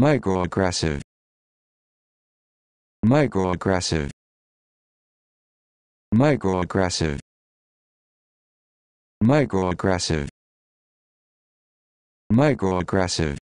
microaggressive microaggressive microaggressive microaggressive microaggressive